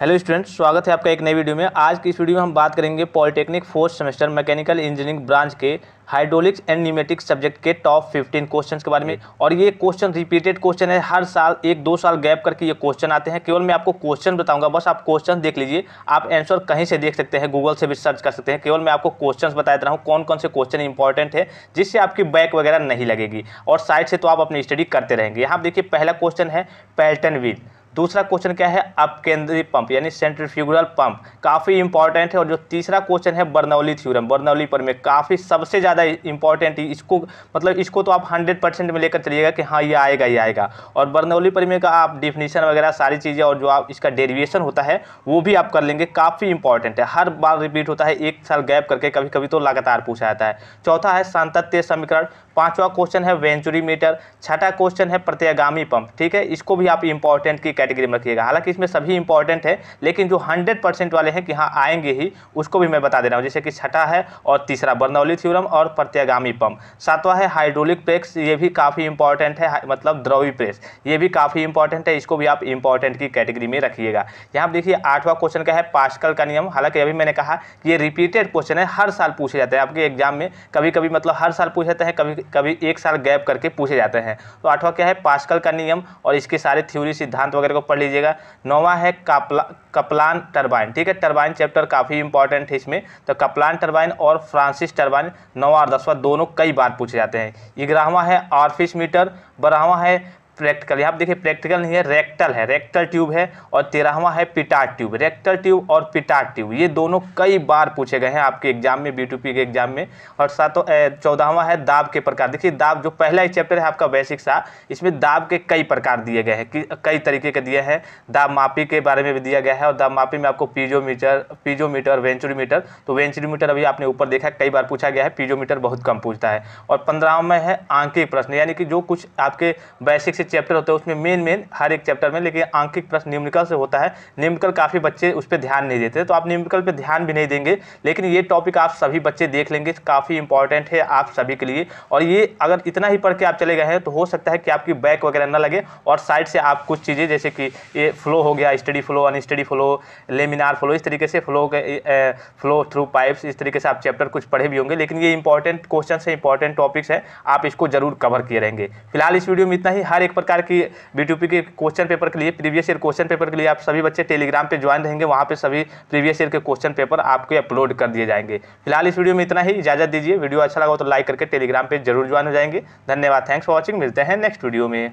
hello students स्वागत है आपका एक नई वीडियो में आज की इस वीडियो में हम बात करेंगे polytechnic fourth semester mechanical engineering branch के हाइड्रोलिक्स एंड न्यूमेटिक्स सब्जेक्ट के टॉप 15 क्वेश्चंस के बारे में और ये क्वेश्चन रिपीटेड क्वेश्चन है हर साल एक दो साल गैप करके ये क्वेश्चन आते हैं केवल मैं आपको क्वेश्चन बताऊंगा बस आप क्वेश्चन देख लीजिए आप आंसर कहीं से देख सकते हैं गूगल से भी सर्च कर सकते हैं केवल मैं आपको क्वेश्चन बता रहा हूँ कौन कौन से क्वेश्चन इंपॉर्टेंट है जिससे आपकी बैक वगैरह नहीं लगेगी और साइड से तो आप अपनी स्टडी करते रहेंगे यहाँ देखिए पहला क्वेश्चन है पैल्टन विद दूसरा क्वेश्चन क्या है अपकेंद्रीय पंप यानी सेंट्रीफ्यूगल पंप काफ़ी इंपॉर्टेंट है और जो तीसरा क्वेश्चन है बर्नौली थ्यूरम बर्नौली पर में काफ़ी सबसे ज़्यादा इंपॉर्टेंट इसको मतलब इसको तो आप हंड्रेड परसेंट में लेकर चलिएगा कि हाँ ये आएगा ये आएगा और बर्नौली पर का आप डिफिनीशन वगैरह सारी चीज़ें और जो आप इसका डेरिवेशन होता है वो भी आप कर लेंगे काफ़ी इंपॉर्टेंट है हर बार रिपीट होता है एक साल गैप करके कभी कभी तो लगातार पूछा जाता है चौथा है सांतत्य समीकरण पांचवा क्वेश्चन है वेंचुरी मीटर छठा क्वेश्चन है प्रत्यागामी पंप ठीक है इसको भी आप इंपॉर्टेंट की कैटेगरी में रखिएगा हालांकि इसमें सभी इंपॉर्टेंट है लेकिन जो हंड्रेड परसेंट वाले हैं कि हाँ आएंगे ही उसको भी मैं बता दे रहा हूँ जैसे कि छठा है और तीसरा बर्नौली थ्यूरम और प्रत्यागामी पंप सातवा है हाइड्रोलिक प्रेस ये भी काफ़ी इंपॉर्टेंट है मतलब द्रवी प्रेस ये भी काफ़ी इंपॉर्टेंट है इसको भी आप इंपॉर्टेंट की कैटेगरी में रखिएगा यहाँ देखिए आठवा क्वेश्चन का है पास्कल का नियम हालांकि अभी मैंने कहा कि ये रिपीटेड क्वेश्चन है हर साल पूछे जाते हैं आपके एग्जाम में कभी कभी मतलब हर साल पूछ जाते हैं कभी कभी एक साल गैप करके पूछे जाते हैं तो आठवा क्या है पास्कल का नियम और इसके सारे थ्योरी सिद्धांत वगैरह को पढ़ लीजिएगा नौवा है कापला कपलान टरबाइन ठीक है टरबाइन चैप्टर काफ़ी इंपॉर्टेंट है इसमें तो कपलान टरबाइन और फ्रांसिस टरबाइन नौवा और दसवा दोनों कई बार पूछे जाते हैं ग्यारहवा है आरफिस मीटर बारहवा है प्रैक्टिकल यहाँ देखिए प्रैक्टिकल नहीं है रेक्टल है रेक्टल ट्यूब है और तेरहवा है पिटार ट्यूब रेक्टल ट्यूब और पिटार ट्यूब ये दोनों कई बार पूछे गए हैं आपके एग्जाम में बी के एग्जाम में और सातों चौदहवा है दाब के प्रकार देखिए दाब जो पहला ही चैप्टर है आपका बेसिक सा इसमें दाब के कई प्रकार दिए गए हैं कई तरीके के दिए हैं दाब मापी के बारे में भी दिया गया है और दाब मापी में आपको पीजोमीटर पीजोमीटर वेंचुरीमीटर तो वेंचुरीमीटर अभी आपने ऊपर देखा कई बार पूछा गया है पीजोमीटर बहुत कम पूछता है और पंद्रहवा में है आंकी प्रश्न यानी कि जो कुछ आपके बेसिक से चैप्टर होते हैं उसमें मेन मेन हर एक चैप्टर में लेकिन आंकिक प्रश्न निम्नकल से होता है निम्नकल काफ़ी बच्चे उस पर ध्यान नहीं देते तो आप निम्नकल पर ध्यान भी नहीं देंगे लेकिन ये टॉपिक आप सभी बच्चे देख लेंगे काफ़ी इंपॉर्टेंट है आप सभी के लिए और ये अगर इतना ही पढ़ के आप चले गए हैं तो हो सकता है कि आपकी बैक वगैरह ना लगे और साइड से आप कुछ चीज़ें जैसे कि ये फ्लो हो गया steady flow unsteady flow laminar flow इस तरीके से फ्लो फ्लो थ्रू पाइप्स इस तरीके से आप चैप्टर कुछ पढ़े भी होंगे लेकिन ये इंपॉर्टेंट क्वेश्चन है इंपॉर्टेंट टॉपिक्स हैं आप इसको जरूर कवर किए रहेंगे फिलहाल इस वीडियो में इतना ही हर एक प्रकार की बी के क्वेश्चन पेपर के लिए प्रीवियस ईयर क्वेश्चन पेपर के लिए आप सभी बच्चे टेलीग्राम पर ज्वाइन रहेंगे वहाँ पर सभी प्रीवियस ईयर के क्वेश्चन पेपर आपके अपलोड कर दिए जाएंगे फिलहाल इस वीडियो में इतना ही इजाजत दीजिए वीडियो अच्छा लगा तो लाइक करके टेलीग्राम पर जरूर ज्वाइन हो जाएंगे धन्यवाद थैंक्स फॉर वॉचिंग मिलते हैं नेक्स्ट वीडियो में